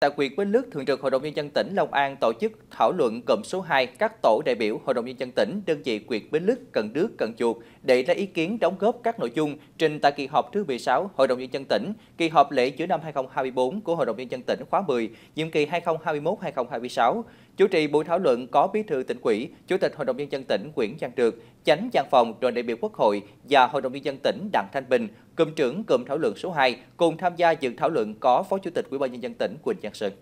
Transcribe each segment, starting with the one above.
Tại huyện Bến Lức, Thường trực Hội đồng Nhân dân tỉnh Long An tổ chức thảo luận cụm số 2 các tổ đại biểu Hội đồng Nhân dân tỉnh đơn vị huyện Bến Lức, Cần Đước, Cần Chuột để lấy ý kiến đóng góp các nội dung trình tại kỳ họp thứ 16 Hội đồng Nhân dân tỉnh, kỳ họp lễ giữa năm 2024 của Hội đồng Nhân dân tỉnh khóa 10, nhiệm kỳ 2021-2026. Chủ trì buổi thảo luận có Bí thư tỉnh ủy, Chủ tịch Hội đồng nhân dân tỉnh Nguyễn Văn Được, Chánh văn phòng đoàn đại biểu Quốc hội và Hội đồng nhân dân tỉnh Đặng Thanh Bình, cụm trưởng cụm thảo luận số 2 cùng tham gia dự thảo luận có Phó Chủ tịch Ủy ban nhân dân tỉnh Quỳnh Giang Sơn.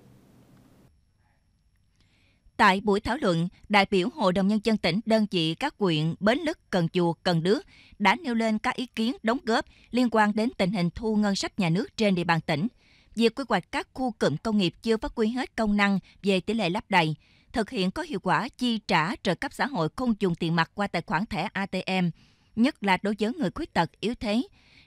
Tại buổi thảo luận, đại biểu Hội đồng Nhân dân tỉnh đơn vị các quyện Bến Lức, Cần Chuộc, Cần Đước đã nêu lên các ý kiến đóng góp liên quan đến tình hình thu ngân sách nhà nước trên địa bàn tỉnh – việc quy hoạch các khu cụm công nghiệp chưa phát huy hết công năng về tỷ lệ lắp đầy, thực hiện có hiệu quả chi trả trợ cấp xã hội không dùng tiền mặt qua tài khoản thẻ ATM, nhất là đối với người khuyết tật yếu thế.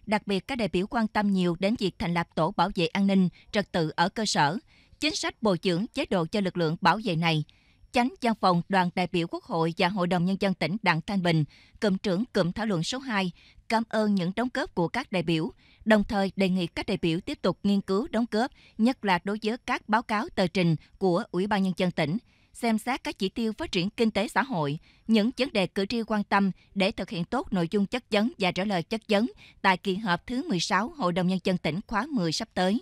Đặc biệt, các đại biểu quan tâm nhiều đến việc thành lập tổ bảo vệ an ninh, trật tự ở cơ sở, chính sách bồi dưỡng chế độ cho lực lượng bảo vệ này. Chánh văn phòng đoàn đại biểu Quốc hội và Hội đồng Nhân dân tỉnh Đặng Thanh Bình, cụm trưởng cụm thảo luận số 2, cảm ơn những đóng góp của các đại biểu, đồng thời đề nghị các đại biểu tiếp tục nghiên cứu đóng góp, nhất là đối với các báo cáo tờ trình của Ủy ban Nhân dân tỉnh, xem xét các chỉ tiêu phát triển kinh tế xã hội, những vấn đề cử tri quan tâm để thực hiện tốt nội dung chất vấn và trả lời chất vấn tại kỳ họp thứ 16 Hội đồng Nhân dân tỉnh khóa 10 sắp tới.